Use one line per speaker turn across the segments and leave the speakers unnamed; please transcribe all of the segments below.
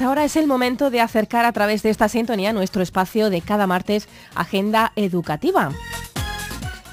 Ahora es el momento de acercar a través de esta sintonía nuestro espacio de cada martes Agenda Educativa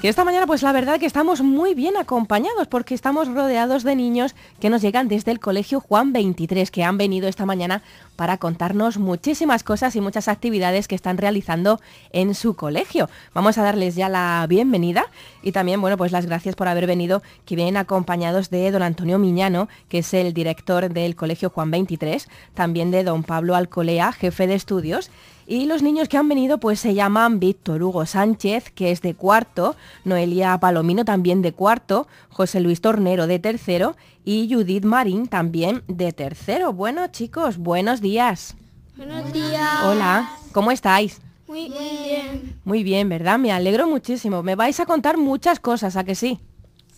que esta mañana pues la verdad que estamos muy bien acompañados porque estamos rodeados de niños que nos llegan desde el Colegio Juan 23 que han venido esta mañana para contarnos muchísimas cosas y muchas actividades que están realizando en su colegio. Vamos a darles ya la bienvenida y también bueno pues las gracias por haber venido que vienen acompañados de don Antonio Miñano que es el director del Colegio Juan 23, también de don Pablo Alcolea, jefe de estudios y los niños que han venido pues se llaman Víctor Hugo Sánchez, que es de cuarto, Noelia Palomino también de cuarto, José Luis Tornero de tercero y Judith Marín también de tercero. Bueno chicos, buenos días.
Buenos días. Hola,
¿cómo estáis?
Muy bien.
Muy bien, ¿verdad? Me alegro muchísimo. Me vais a contar muchas cosas, ¿a que sí?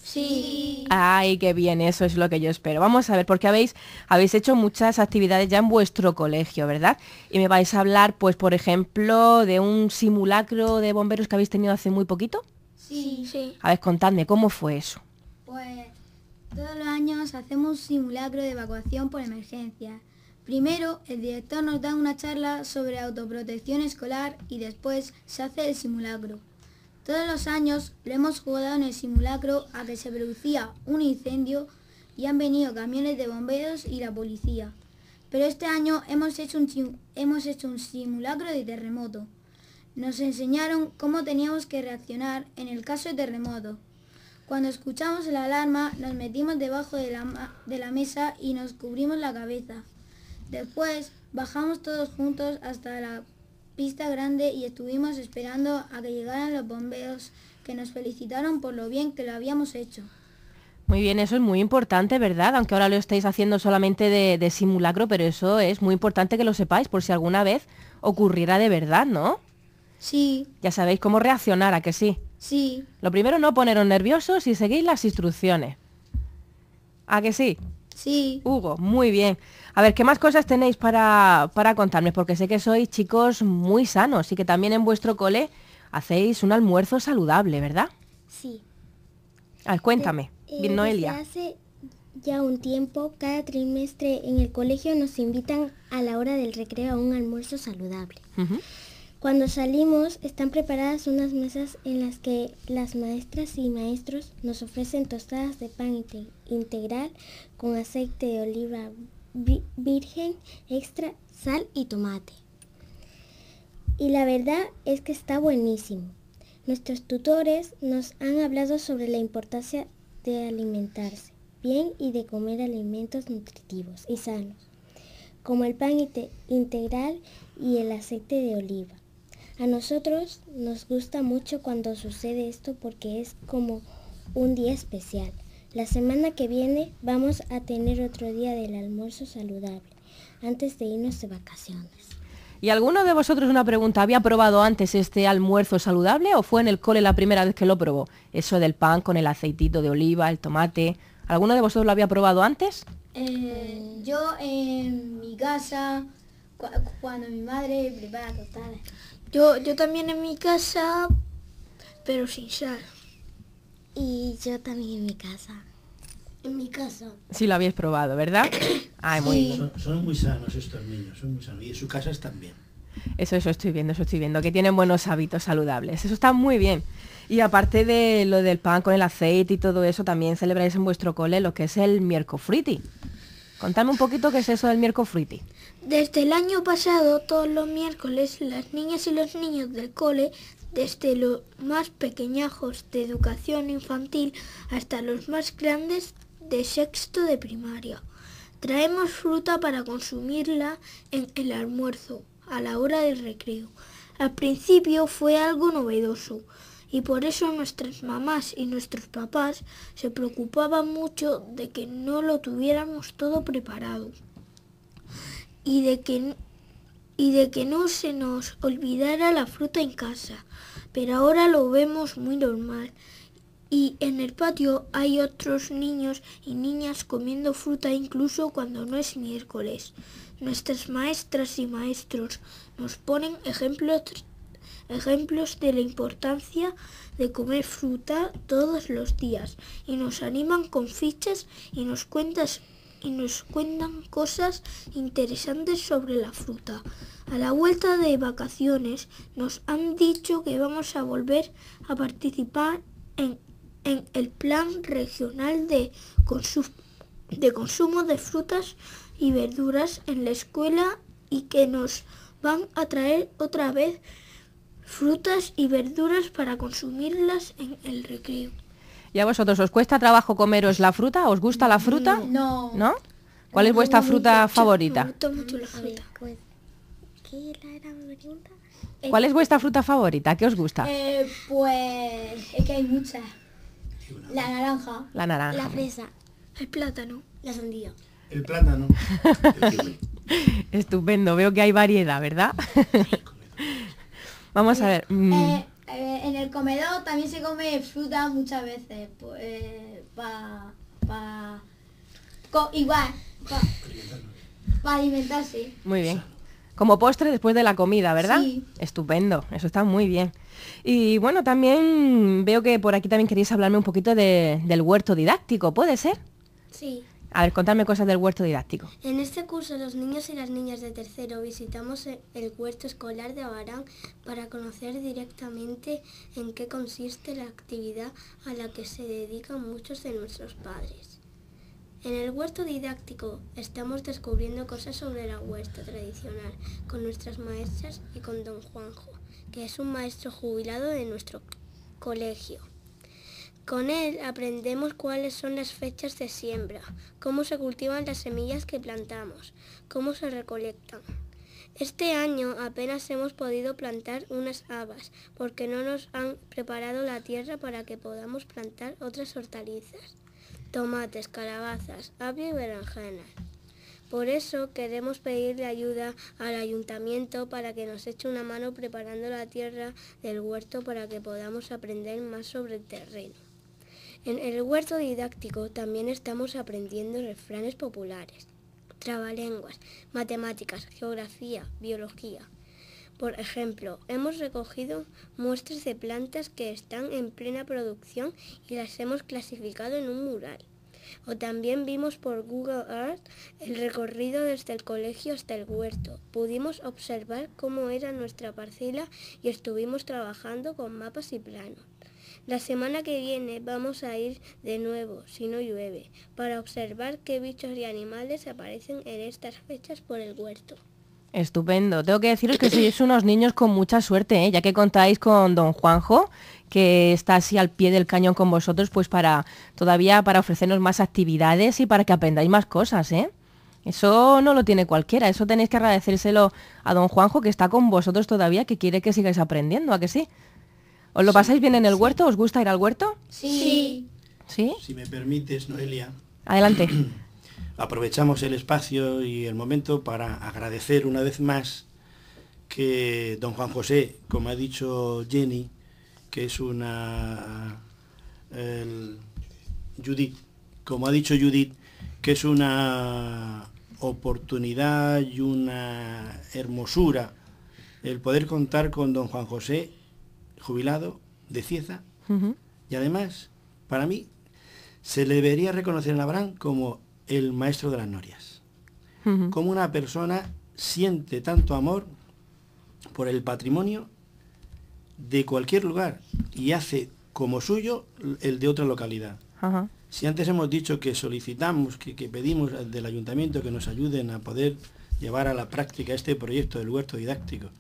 Sí. Ay, qué bien, eso es lo que yo espero. Vamos a ver, porque habéis, habéis hecho muchas actividades ya en vuestro colegio, ¿verdad? Y me vais a hablar, pues, por ejemplo, de un simulacro de bomberos que habéis tenido hace muy poquito.
Sí. sí.
A ver, contadme, ¿cómo fue eso?
Pues todos los años hacemos un simulacro de evacuación por emergencia. Primero, el director nos da una charla sobre autoprotección escolar y después se hace el simulacro. Todos los años lo hemos jugado en el simulacro a que se producía un incendio y han venido camiones de bomberos y la policía. Pero este año hemos hecho un, hemos hecho un simulacro de terremoto. Nos enseñaron cómo teníamos que reaccionar en el caso de terremoto. Cuando escuchamos la alarma nos metimos debajo de de la mesa y nos cubrimos la cabeza. Después bajamos todos juntos hasta la pista grande y estuvimos esperando a que llegaran los bomberos que nos felicitaron por lo bien que lo habíamos hecho.
Muy bien, eso es muy importante, ¿verdad? Aunque ahora lo estáis haciendo solamente de, simulacro, pero eso es muy importante que lo sepáis por si alguna vez ocurriera de verdad, ¿no? Sí. Ya sabéis cómo reaccionar, ¿a que sí? Sí. Lo primero, no poneros nerviosos y seguís las instrucciones. ¿A que sí? Sí. Hugo, muy bien. A ver, ¿qué más cosas tenéis para, contarme? Porque sé que sois chicos muy sanos y que también en vuestro cole hacéis un almuerzo saludable, ¿verdad? Sí. Al cuéntame, y eh, eh, Noelia.
hace ya un tiempo, cada trimestre en el colegio nos invitan a la hora del recreo a un almuerzo saludable. Cuando salimos están preparadas unas mesas en las que las maestras y maestros nos ofrecen tostadas de pan integral con aceite de oliva virgen, extra, sal y tomate. Y la verdad es que está buenísimo. Nuestros tutores nos han hablado sobre la importancia de alimentarse bien y de comer alimentos nutritivos y sanos, como el pan integral y el aceite de oliva. A nosotros nos gusta mucho cuando sucede esto porque es como un día especial. La semana que viene vamos a tener otro día del almuerzo saludable antes de irnos de vacaciones.
¿Y alguno de vosotros una pregunta? ¿Había probado antes este almuerzo saludable o fue en el cole la primera vez que lo probó? Eso del pan con el aceitito de oliva, el tomate. ¿Alguno de vosotros lo había probado antes?
Eh, yo en mi casa, cuando mi madre prepara tostadas. Yo, yo también en mi casa,
pero sin sal. Y yo también en mi casa.
En mi casa.
...si lo habéis probado, ¿verdad? son,
muy sanos estos niños, son muy sanos. Y en casa están bien.
Eso, eso estoy viendo, eso estoy viendo, que tienen buenos hábitos saludables. Eso está muy bien. Y aparte de lo del pan con el aceite y todo eso, también celebráis en vuestro cole lo que es el miércoles Contadme un poquito qué es eso del miércoles
Desde el año pasado, todos los miércoles, las niñas y los niños del cole desde los más pequeñajos de educación infantil hasta los más grandes de sexto de primaria. Traemos fruta para consumirla en el almuerzo, a la hora del recreo. Al principio fue algo novedoso y por eso nuestras mamás y nuestros papás se preocupaban mucho de que no lo tuviéramos todo preparado y de que y de que no se nos olvidara la fruta en casa, pero ahora lo vemos muy normal. Y en el patio hay otros niños y niñas comiendo fruta incluso cuando no es miércoles. Nuestras maestras y maestros nos ponen ejemplos, ejemplos de la importancia de comer fruta todos los días y nos animan con fichas y nos cuentas y nos cuentan cosas interesantes sobre la fruta. A la vuelta de vacaciones nos han dicho que vamos a volver a participar en, el plan regional de consumo de frutas y verduras en la escuela y que nos van a traer otra vez frutas y verduras para consumirlas en el recreo.
¿Y a vosotros os cuesta trabajo comeros la fruta? ¿Os gusta la fruta? Mm, no. ¿No? ¿Cuál es vuestra fruta favorita?
¿Cuál es vuestra fruta
favorita? ¿Qué os gusta?
Eh, pues es que hay muchas. La naranja.
La naranja. La fresa.
El plátano. La sandía.
El plátano.
Estupendo. Veo que hay variedad, ¿verdad? Vamos a ver. Mm. Eh,
eh, en el comedor también se come fruta muchas veces. Pues, eh, para... igual, para alimentarse. Muy
bien. Como postre después de la comida, ¿verdad? Sí. Estupendo, eso está muy bien. Y bueno, también veo que por aquí también queréis hablarme un poquito del huerto didáctico, ¿puede ser? Sí. A ver, contadme cosas del huerto didáctico.
En este curso los niños y las niñas de tercero visitamos e-, el huerto escolar de Abarán para conocer directamente en qué consiste la actividad a la que se dedican muchos de nuestros padres. En el huerto didáctico estamos descubriendo cosas sobre la huerta tradicional con nuestras maestras y con don Juanjo, que es un maestro jubilado de nuestro colegio. Con él aprendemos cuáles son las fechas de siembra, cómo se cultivan las semillas que plantamos, cómo se recolectan. Este año apenas hemos podido plantar unas habas porque no nos han preparado la tierra para que podamos plantar otras hortalizas, tomates, calabazas, apio y berenjenas. Por eso queremos pedirle ayuda al ayuntamiento para que nos eche una mano preparando la tierra del huerto para que podamos aprender más sobre el terreno. En el huerto didáctico también estamos aprendiendo refranes populares, trabalenguas, matemáticas, geografía, biología. Por ejemplo, hemos recogido muestras de plantas que están en plena producción y las hemos clasificado en un mural. O también vimos por Google Earth el recorrido desde el colegio hasta el huerto. Pudimos observar cómo era nuestra parcela y estuvimos trabajando con mapas y planos. La semana que viene vamos a ir de nuevo, si no llueve, para observar qué bichos y animales aparecen en estas fechas por el huerto.
Estupendo. Tengo que deciros que sois unos niños con mucha suerte, ¿eh? ya que contáis con don Juanjo, que está así al pie del cañón con vosotros, pues para todavía para ofrecernos más actividades y para que aprendáis más cosas, ¿eh? Eso no lo tiene cualquiera, eso tenéis que agradecérselo a don Juanjo que está con vosotros todavía, que quiere que sigáis aprendiendo, ¿a que sí? ¿Os lo pasáis bien en el huerto? ¿Os gusta ir al huerto? Sí.
¿Sí? Si me permites, Noelia. Adelante. Aprovechamos el espacio y el momento para agradecer una vez más que don Juan José, como ha dicho Jenny, que es una... Judith, como ha dicho Judith, que es una oportunidad y una hermosura el poder contar con don Juan José jubilado de Cieza, y además, para mí, se le debería reconocer a Abraham como el maestro de las norias, como una persona siente tanto amor por el patrimonio de cualquier lugar y hace como suyo el de otra localidad. Si antes hemos dicho que solicitamos, que, pedimos del ayuntamiento que nos ayuden a poder llevar a la práctica este proyecto del huerto didáctico,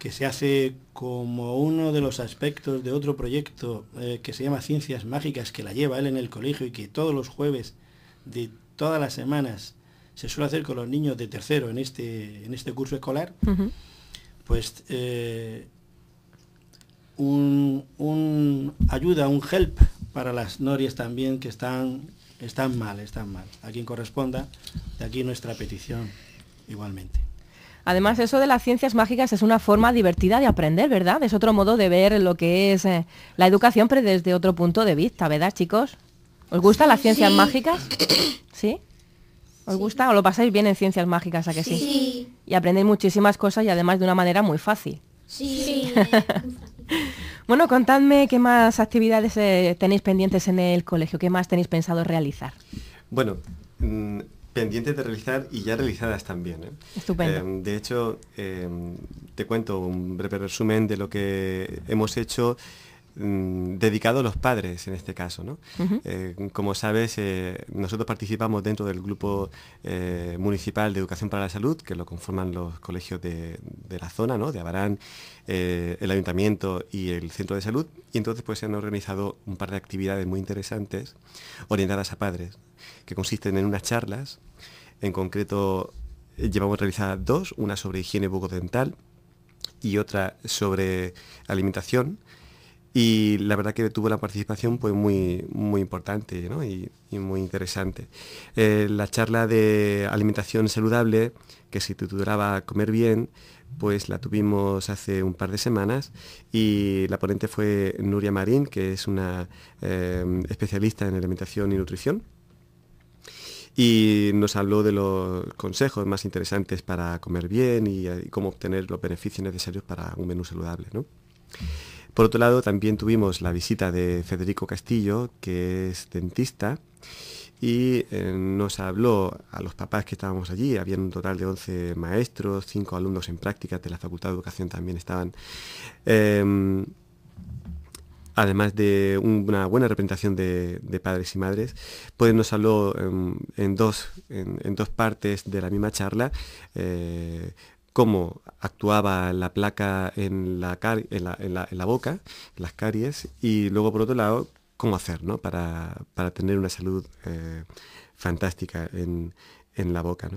que se hace como uno de los aspectos de otro proyecto eh, que se llama Ciencias Mágicas, que la lleva él en el colegio y que todos los jueves de todas las semanas se suele hacer con los niños de tercero en este, en este curso escolar, pues eh, un, ayuda, un help para las norias también que están, están mal, están mal. A quien corresponda, de aquí nuestra petición igualmente.
Además, eso de las ciencias mágicas es una forma divertida de aprender, ¿verdad? Es otro modo de ver lo que es eh, la educación, pero desde otro punto de vista, ¿verdad, chicos? ¿Os gustan las ciencias mágicas? ¿Sí? ¿Os gusta o lo pasáis bien en ciencias mágicas, a que sí? Y aprendéis muchísimas cosas y además de una manera muy fácil.
Sí.
bueno, contadme qué más actividades eh, tenéis pendientes en el colegio, qué más tenéis pensado realizar.
Bueno, mm, pendientes de realizar y ya realizadas también. ¿eh? Estupendo. Em, de hecho, em, te cuento un breve resumen de lo que hemos hecho Mm, dedicado a los padres en este caso. Eh, como sabes, eh, nosotros participamos dentro del grupo eh, municipal de educación para la salud, que lo conforman los colegios de, la zona, ¿no? de Abarán, el ayuntamiento y el centro de salud, y entonces pues se han organizado un par de actividades muy interesantes orientadas a padres, que consisten en unas charlas, en concreto llevamos realizadas dos, una sobre higiene bucodental, y otra sobre alimentación, y la verdad que tuvo la participación pues muy, muy importante y, muy interesante. Eh, la charla de alimentación saludable, que se titulaba Comer bien, pues la tuvimos hace un par de semanas y la ponente fue Nuria Marín, que es una eh, especialista en alimentación y nutrición y nos habló de los consejos más interesantes para comer bien y, cómo obtener los beneficios necesarios para un menú saludable. ¿no? Por otro lado, también tuvimos la visita de Federico Castillo, que es dentista, y eh, nos habló a los papás que estábamos allí. Había un total de 11 maestros, 5 alumnos en prácticas de la Facultad de Educación también estaban. Em, además de una buena representación de, padres y madres, pues nos habló em, en, dos, dos partes de la misma charla. Eh, cómo actuaba la placa en la, boca, las caries, y luego por otro lado, cómo hacer para, tener una salud eh, fantástica en, la boca.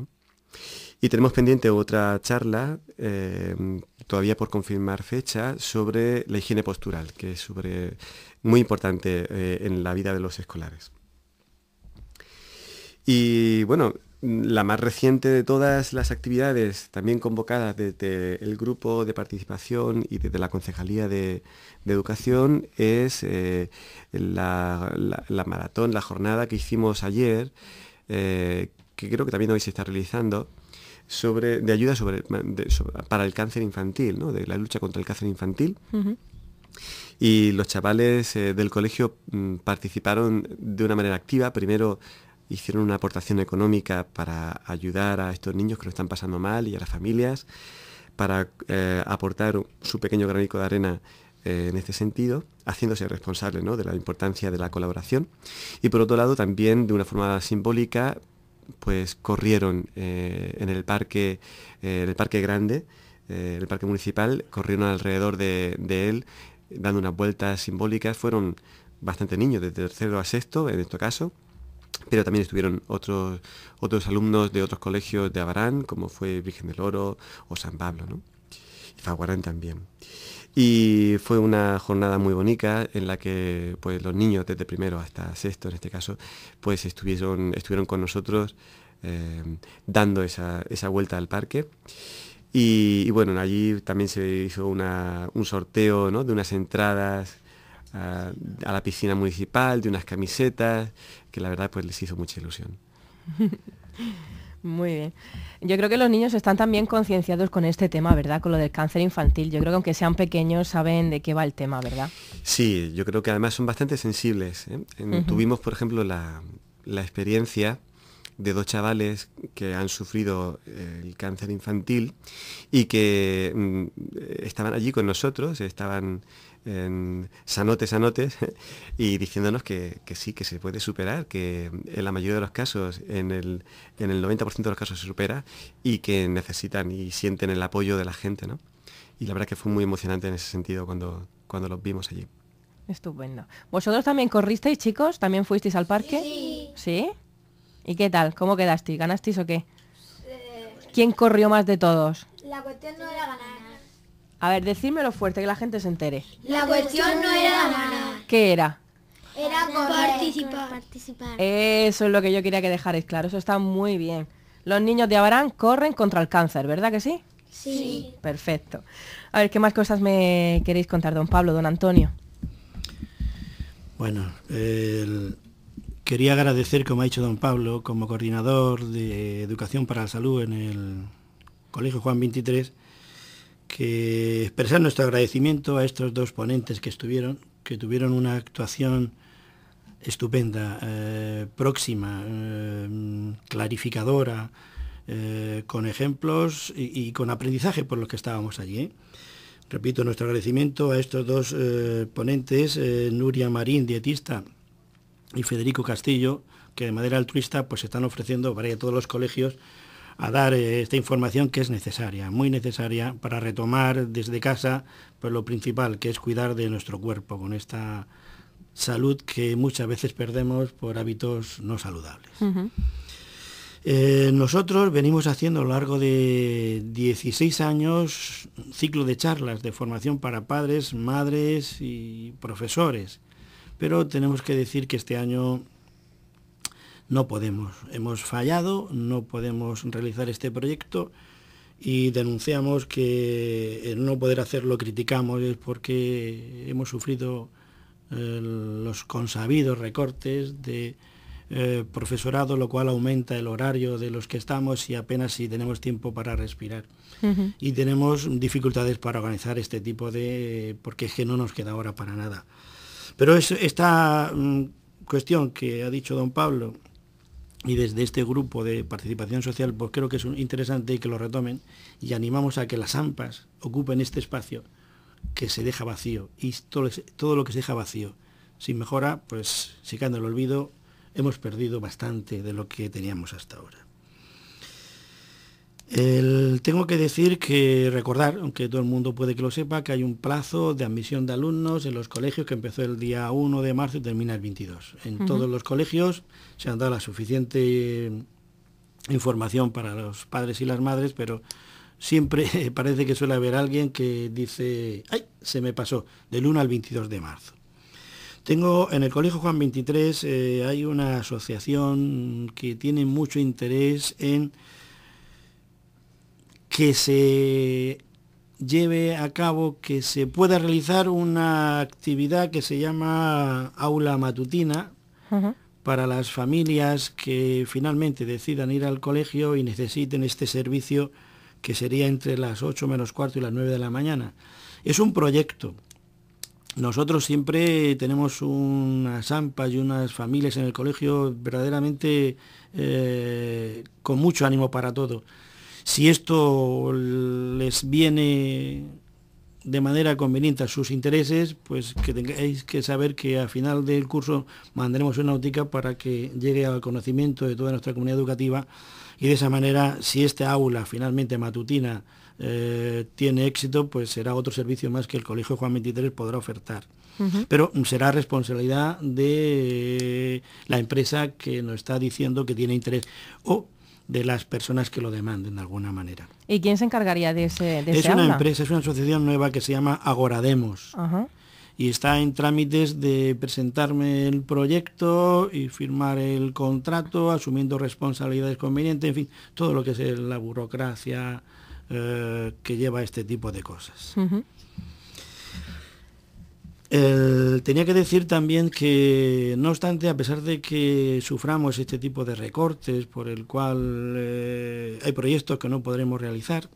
Y tenemos pendiente otra charla, eh, todavía por confirmar fecha, sobre la higiene postural, que es sobre, muy importante eh, en la vida de los escolares. Y bueno, la más reciente de todas las actividades, también convocadas desde el grupo de participación y desde la Concejalía de, Educación, es eh, la, maratón, la jornada que hicimos ayer, eh, que creo que también hoy se está realizando, sobre, de ayuda sobre, para el cáncer infantil, de la lucha contra el cáncer infantil. Y los chavales eh, del colegio mm, participaron de una manera activa, primero hicieron una aportación económica para ayudar a estos niños que lo están pasando mal y a las familias, para eh, aportar su pequeño granico de arena eh, en este sentido, haciéndose responsable ¿no? de la importancia de la colaboración. Y por otro lado, también de una forma simbólica, pues corrieron eh, en el parque, el parque grande, el parque municipal, corrieron alrededor de, de él, dando unas vueltas simbólicas, fueron bastante niños, de tercero a sexto en este caso, pero también estuvieron otros, otros alumnos de otros colegios de Abarán, como fue Virgen del Oro o San Pablo, ¿no? y Faguarán también. Y fue una jornada muy bonita en la que pues, los niños desde primero hasta sexto, en este caso, pues estuvieron, estuvieron con nosotros eh, dando esa, vuelta al parque. Y, bueno, allí también se hizo un sorteo ¿no? de unas entradas a, la piscina municipal, de unas camisetas, que la verdad pues les hizo mucha ilusión.
Muy bien. Yo creo que los niños están también concienciados con este tema, ¿verdad? Con lo del cáncer infantil. Yo creo que aunque sean pequeños saben de qué va el tema, ¿verdad?
Sí, yo creo que además son bastante sensibles. ¿eh? Tuvimos, por ejemplo, la, experiencia de dos chavales que han sufrido eh, el cáncer infantil y que mm, estaban allí con nosotros, estaban en sanotes, sanotes, y diciéndonos que, sí, que se puede superar, que en la mayoría de los casos, en el, 90% de los casos se supera y que necesitan y sienten el apoyo de la gente, ¿no? Y la verdad que fue muy emocionante en ese sentido cuando, cuando los vimos allí.
Estupendo. ¿Vosotros también corristeis, chicos? ¿También fuisteis al parque? Sí. ¿Y qué tal? ¿Cómo quedasteis? ¿Ganasteis o qué? Eh, ¿Quién corrió más de todos?
La cuestión no era ganar
a ver, decídmelo fuerte, que la gente se entere.
La cuestión no era ¿Qué era? Era participar.
Eso es lo que yo quería que dejarais claro. Eso está muy bien. Los niños de Abarán corren contra el cáncer, ¿verdad que sí? Sí. Perfecto. A ver, ¿qué más cosas me queréis contar, don Pablo, don Antonio?
Bueno, quería agradecer, como ha dicho don Pablo, como coordinador de Educación para la Salud en el Colegio Juan 23, que expresar nuestro agradecimiento a estos dos ponentes que estuvieron, que tuvieron una actuación estupenda, eh, próxima, eh, clarificadora, eh, con ejemplos y, con aprendizaje por los que estábamos allí. Repito, nuestro agradecimiento a estos dos ponentes, Nuria Marín, dietista, y Federico Castillo, que de manera altruista pues están ofreciendo para todos los colegios a dar eh, esta información que es necesaria, muy necesaria para retomar desde casa pues, lo principal, que es cuidar de nuestro cuerpo con esta salud que muchas veces perdemos por hábitos no saludables. Eh, nosotros venimos haciendo a lo largo de 16 años un ciclo de charlas de formación para padres, madres y profesores, pero tenemos que decir que este año no podemos. Hemos fallado, no podemos realizar este proyecto y denunciamos que el no poder hacerlo criticamos es porque hemos sufrido eh, los consabidos recortes de eh, profesorado, lo cual aumenta el horario de los que estamos y apenas si tenemos tiempo para respirar. Y tenemos dificultades para organizar este tipo de... porque es que no nos queda hora para nada. Pero esta mm, cuestión que ha dicho don Pablo, y desde este grupo de participación social, pues creo que es interesante que lo retomen y animamos a que las AMPAs ocupen este espacio que se deja vacío y todo, lo que se deja vacío. Sin mejora, pues si cae el olvido, hemos perdido bastante de lo que teníamos hasta ahora tengo que decir que recordar, aunque todo el mundo puede que lo sepa, que hay un plazo de admisión de alumnos en los colegios que empezó el día 1 de marzo y termina el 22. En todos los colegios se han dado la suficiente información para los padres y las madres, pero siempre parece que suele haber alguien que dice, ay, se me pasó, del 1 al 22 de marzo. Tengo en el Colegio Juan 23 eh, hay una asociación que tiene mucho interés en que se lleve a cabo, que se pueda realizar una actividad que se llama aula matutina para las familias que finalmente decidan ir al colegio y necesiten este servicio que sería entre las 8 menos cuarto y las 9 de la mañana. Es un proyecto. Nosotros siempre tenemos unas ampas y unas familias en el colegio verdaderamente eh, con mucho ánimo para todo. Si esto les viene de manera conveniente a sus intereses, pues que tengáis que saber que al final del curso mandaremos una náutica para que llegue al conocimiento de toda nuestra comunidad educativa y de esa manera, si este aula finalmente matutina eh, tiene éxito, pues será otro servicio más que el Colegio Juan 23 podrá ofertar. Pero será responsabilidad de la empresa que nos está diciendo que tiene interés de las personas que lo demanden de alguna manera.
¿Y quién se encargaría de ese, de es una empresa,
es una asociación nueva que se llama Agorademos. Y está en trámites de presentarme el proyecto y firmar el contrato, asumiendo responsabilidades convenientes, en fin, todo lo que es la burocracia eh, que lleva este tipo de cosas. Eh, tenía que decir también que, no obstante, a pesar de que suframos este tipo de recortes por el cual eh, hay proyectos que no podremos realizar,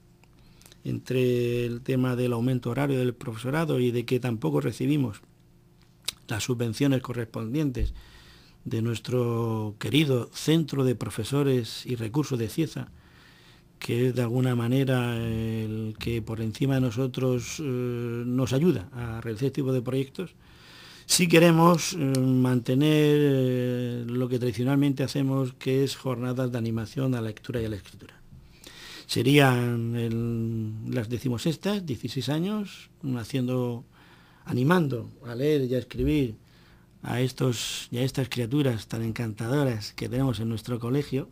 entre el tema del aumento horario del profesorado y de que tampoco recibimos las subvenciones correspondientes de nuestro querido Centro de Profesores y Recursos de Cieza, que es de alguna manera el que por encima de nosotros eh, nos ayuda a realizar este tipo de proyectos. Si queremos eh, mantener eh, lo que tradicionalmente hacemos, que es jornadas de animación a la lectura y a la escritura. Serían las las estas, 16 años, haciendo, animando a leer y a escribir a, estos, y a estas criaturas tan encantadoras que tenemos en nuestro colegio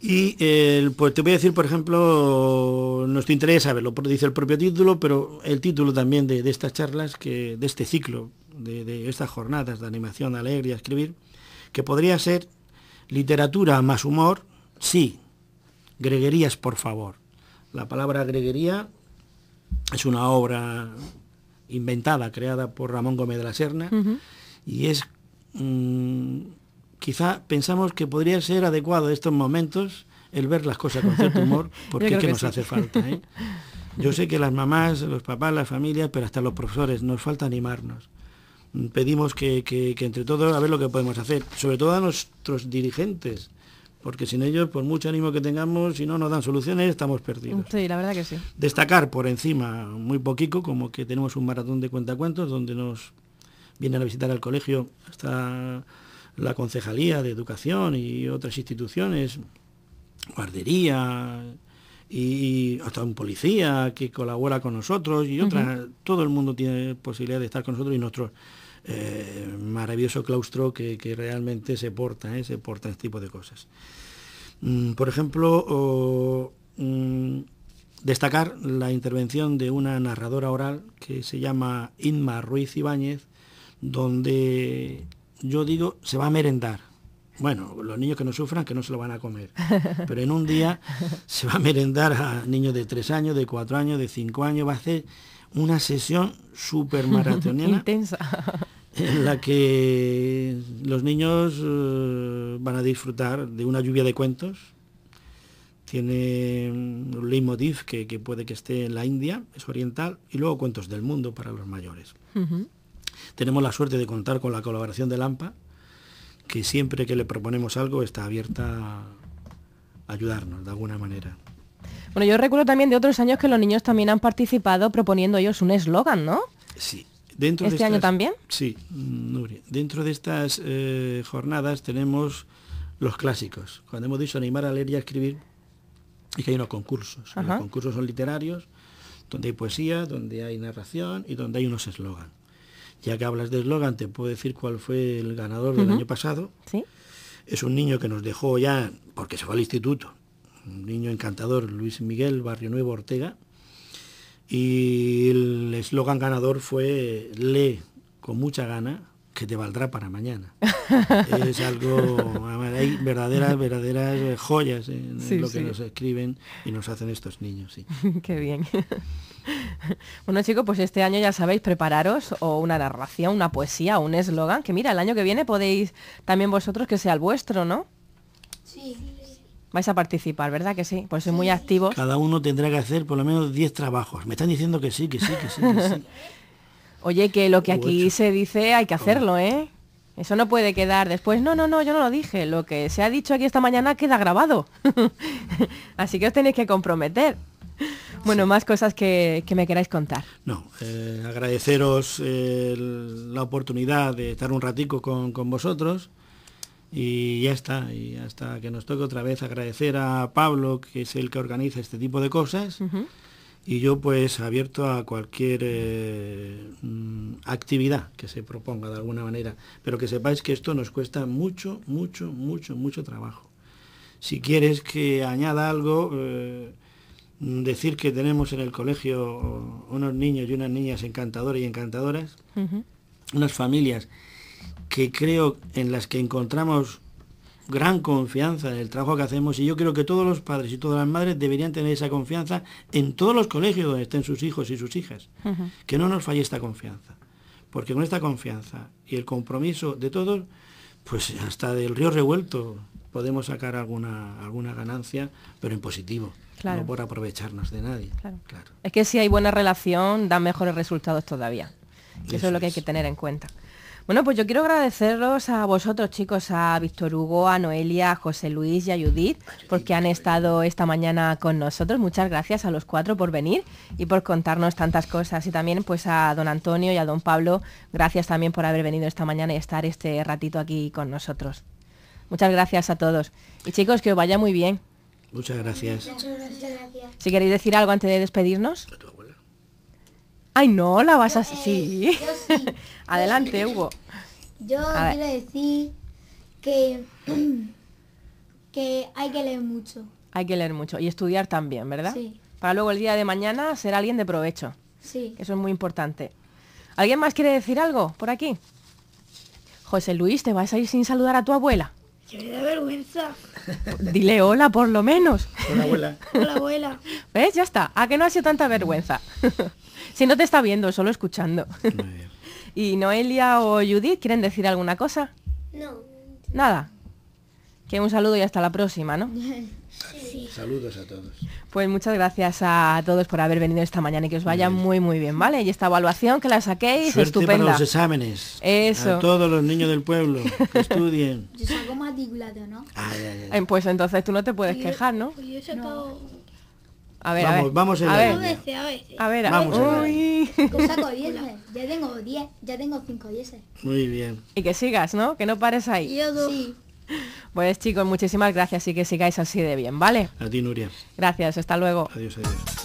y eh, pues te voy a decir, por ejemplo, no te interesa saberlo, dice el propio título, pero el título también de, estas charlas, que, de este ciclo, de, estas jornadas de animación alegría, a escribir, que podría ser literatura más humor, sí, greguerías por favor. La palabra greguería es una obra inventada, creada por Ramón Gómez de la Serna, y es mm, quizá pensamos que podría ser adecuado en estos momentos el ver las cosas con cierto humor, porque es que, nos hace falta. ¿eh? Yo sé que las mamás, los papás, las familias, pero hasta los profesores, nos falta animarnos. Pedimos que, entre todos a ver lo que podemos hacer, sobre todo a nuestros dirigentes, porque sin ellos, por mucho ánimo que tengamos, si no nos dan soluciones, estamos perdidos.
Sí, la verdad que sí.
Destacar por encima, muy poquito, como que tenemos un maratón de cuentacuentos donde nos vienen a visitar al colegio hasta la Concejalía de Educación y otras instituciones, guardería y hasta un policía que colabora con nosotros y otra todo el mundo tiene posibilidad de estar con nosotros y nuestro eh, maravilloso claustro que, que, realmente se porta, eh, se porta este tipo de cosas. Mm, por ejemplo, mm, destacar la intervención de una narradora oral que se llama Inma Ruiz Ibáñez, donde yo digo, se va a merendar. Bueno, los niños que no sufran, que no se lo van a comer. Pero en un día se va a merendar a niños de tres años, de cuatro años, de cinco años. Va a hacer una sesión súper maratoniana. Intensa. En la que los niños eh, van a disfrutar de una lluvia de cuentos. Tiene mm, un leitmotiv que, puede que esté en la India, es oriental, y luego cuentos del mundo para los mayores. Tenemos la suerte de contar con la colaboración de Lampa, que siempre que le proponemos algo está abierta a ayudarnos de alguna manera.
Bueno, yo recuerdo también de otros años que los niños también han participado proponiendo ellos un eslogan, ¿no?
Sí. Dentro de este año también? Sí, Dentro de estas eh, jornadas tenemos los clásicos. Cuando hemos dicho animar a leer y a escribir, y que hay unos concursos. Los concursos son literarios, donde hay poesía, donde hay narración y donde hay unos eslogans. Ya que hablas de eslogan, te puedo decir cuál fue el ganador del año pasado. ¿Sí? Es un niño que nos dejó ya, porque se fue al instituto, un niño encantador, Luis Miguel Barrio Nuevo Ortega. Y el eslogan ganador fue Lee con mucha gana, que te valdrá para mañana. es algo, hay verdaderas, verdaderas eh, joyas en lo que nos escriben y nos hacen estos niños. Sí.
Qué bien. bueno chicos, pues este año ya sabéis, prepararos o una narración, una poesía, un eslogan, que mira, el año que viene podéis también vosotros que sea el vuestro,
¿no? Sí.
Vais a participar, ¿verdad que sí? Pues soy muy activos.
Cada uno tendrá que hacer por lo menos 10 trabajos. Me están diciendo que sí, que sí, que sí. Que sí.
Oye, que lo que aquí se dice hay que hacerlo, ¿eh? Eso no puede quedar después. No, no, no, yo no lo dije. Lo que se ha dicho aquí esta mañana queda grabado. Así que os tenéis que comprometer. Bueno, más cosas que, me queráis contar.
No, eh, agradeceros la oportunidad de estar un ratico con, vosotros y ya está, y hasta que nos toque otra vez agradecer a Pablo, que es el que organiza este tipo de cosas y yo pues abierto a cualquier eh, mm, actividad que se proponga de alguna manera, pero que sepáis que esto nos cuesta mucho, mucho, mucho, mucho trabajo. Si quieres que añada algo, eh, decir que tenemos en el colegio unos niños y unas niñas encantadores y encantadoras, unas familias que creo en las que encontramos gran confianza en el trabajo que hacemos y yo creo que todos los padres y todas las madres deberían tener esa confianza en todos los colegios donde estén sus hijos y sus hijas. Que no nos falle esta confianza. Porque con esta confianza y el compromiso de todos, pues hasta del río revuelto podemos sacar alguna, alguna ganancia, pero en positivo. No por aprovecharnos de nadie.
Es que si hay buena relación, dan mejores resultados todavía. Eso, es lo que hay que tener en cuenta. Bueno, pues yo quiero agradeceros a vosotros, chicos, a Víctor Hugo, a Noelia, a José Luis y a Judith, porque han estado esta mañana con nosotros. Muchas gracias a los cuatro por venir y por contarnos tantas cosas. Y también pues a don Antonio y a don Pablo, gracias también por haber venido esta mañana y estar este ratito aquí con nosotros. Muchas gracias a todos. Y chicos, que os vaya muy bien.
Muchas gracias. Muchas gracias.
Si queréis decir algo antes de despedirnos. Ay, no, la vas a... sí. Eh, Adelante, Hugo.
Yo quiero decir que, que hay que leer mucho.
Hay que leer mucho y estudiar también, ¿verdad? Sí. Para luego el día de mañana ser alguien de provecho. Sí. Eso es muy importante. ¿Alguien más quiere decir algo por aquí? José Luis, ¿te vas a ir sin saludar a tu abuela?
Que vergüenza.
Dile hola por lo menos. Hola abuela. Hola abuela. ¿Ves? Ya está. A que no ha sido tanta vergüenza. si no te está viendo, solo escuchando. ¿Y Noelia o Judith quieren decir alguna cosa? No. Nada. Que un saludo y hasta la próxima, ¿no?
Saludos a todos.
Pues muchas gracias a todos por haber venido esta mañana y que os vaya muy muy bien, ¿vale? Y esta evaluación que la saquéis Suerte estupenda. Para los exámenes.
Eso. A todos los niños del pueblo que estudien. Yo salgo
matriculado, ¿no? Ah, ya,
ya. Pues entonces tú no te puedes quejar, ¿no?
Pues yo eso A
ver, vamos, a ver. Vamos a, ver. a ver, A ver, a ver. Uy. Saco
10, ya tengo 10, ya tengo 5 10.
Muy bien. Y que
sigas, ¿no? Que no pares ahí. sí. Pues chicos, muchísimas gracias y que sigáis así de bien, ¿vale? A ti, Nuria. Gracias, hasta luego.
Adiós,